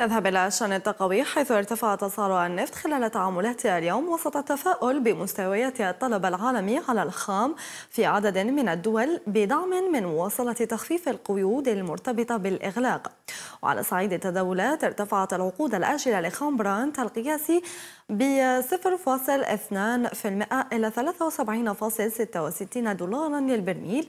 نذهب إلى شأن التقوي حيث ارتفع تسارع النفط خلال تعاملات اليوم وسط التفاؤل بمستويات الطلب العالمي على الخام في عدد من الدول بدعم من مواصلة تخفيف القيود المرتبطة بالإغلاق وعلى صعيد التداولات ارتفعت العقود الآجلة لخام برانت القياسي ب 0.2% إلى 73.66 دولارا للبرميل